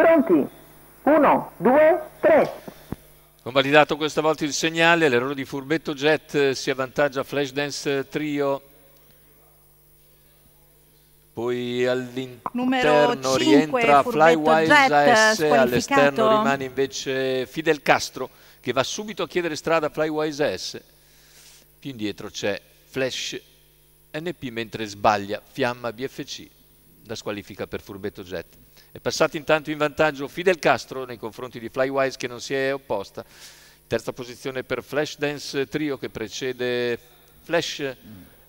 Pronti? Uno, due, tre. Convalidato questa volta il segnale, l'errore di Furbetto Jet eh, si avvantaggia Flashdance eh, Trio. Poi all'interno rientra Flywise AS, all'esterno rimane invece Fidel Castro che va subito a chiedere strada a Flywise AS. Più indietro c'è Flash NP mentre sbaglia Fiamma BFC la squalifica per Furbetto Jet. È passato intanto in vantaggio Fidel Castro nei confronti di Flywise che non si è opposta. Terza posizione per Flash Dance Trio che precede Flash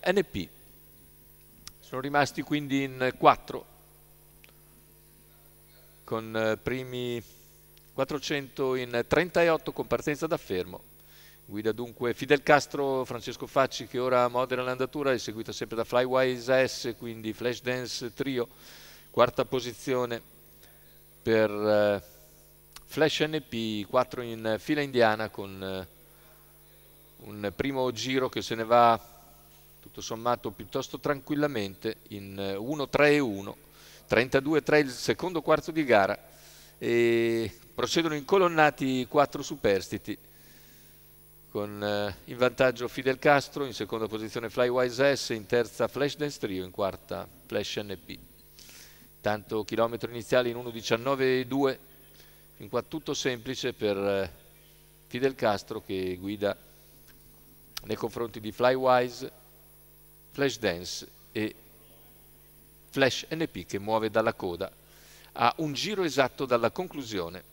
NP. Sono rimasti quindi in 4 con eh, primi 400 in 38 con partenza da fermo. Guida dunque Fidel Castro, Francesco Facci che ora modera l'andatura, è seguita sempre da Flywise S, quindi Flash Dance Trio, quarta posizione per eh, Flash NP, 4 in fila indiana con eh, un primo giro che se ne va tutto sommato piuttosto tranquillamente in 1-3-1, eh, 32-3 il secondo quarto di gara e procedono colonnati i quattro superstiti con eh, in vantaggio Fidel Castro, in seconda posizione Flywise S, in terza Flash Dance Trio, in quarta Flash NP. Tanto chilometro iniziale in 1.19.2, fin qua tutto semplice per eh, Fidel Castro che guida nei confronti di Flywise, Flash Dance e Flash NP che muove dalla coda a un giro esatto dalla conclusione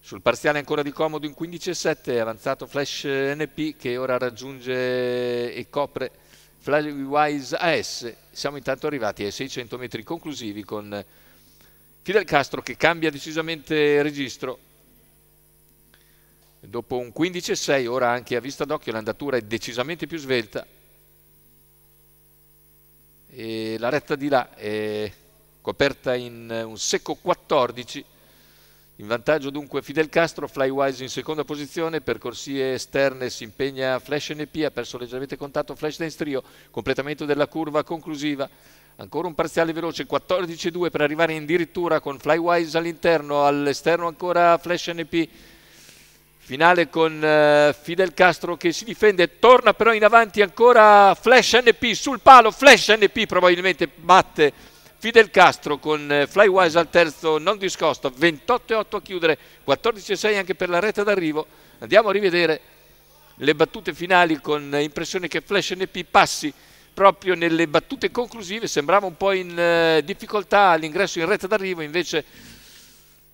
sul parziale ancora di comodo in 15,7 avanzato Flash eh, NP che ora raggiunge e copre Flywise AS. Siamo intanto arrivati ai 600 metri conclusivi con Fidel Castro che cambia decisamente registro. Dopo un 15,6 ora anche a vista d'occhio l'andatura è decisamente più svelta. E la retta di là è coperta in un secco 14 in vantaggio dunque Fidel Castro, Flywise in seconda posizione, per corsie esterne si impegna Flash NP, ha perso leggermente contatto Flash Dance Trio, completamento della curva conclusiva. Ancora un parziale veloce, 14-2 per arrivare addirittura con Flywise all'interno, all'esterno ancora Flash NP. Finale con eh, Fidel Castro che si difende, torna però in avanti ancora Flash NP sul palo, Flash NP probabilmente batte Fidel Castro con eh, Flywise al terzo non discosto, 28-8 a chiudere, 14-6 anche per la retta d'arrivo. Andiamo a rivedere le battute finali con eh, impressione che Flash NP passi proprio nelle battute conclusive, sembrava un po' in eh, difficoltà all'ingresso in retta d'arrivo, invece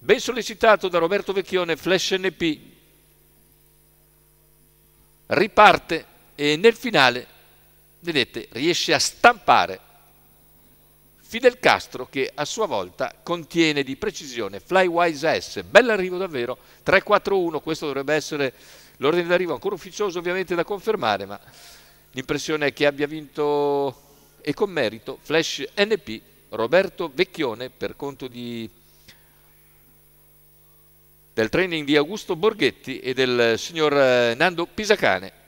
ben sollecitato da Roberto Vecchione, Flash NP riparte e nel finale, vedete, riesce a stampare Fidel Castro che a sua volta contiene di precisione Flywise S, bell'arrivo davvero, 341, questo dovrebbe essere l'ordine d'arrivo ancora ufficioso ovviamente da confermare, ma l'impressione è che abbia vinto e con merito Flash NP Roberto Vecchione per conto di, del training di Augusto Borghetti e del signor eh, Nando Pisacane.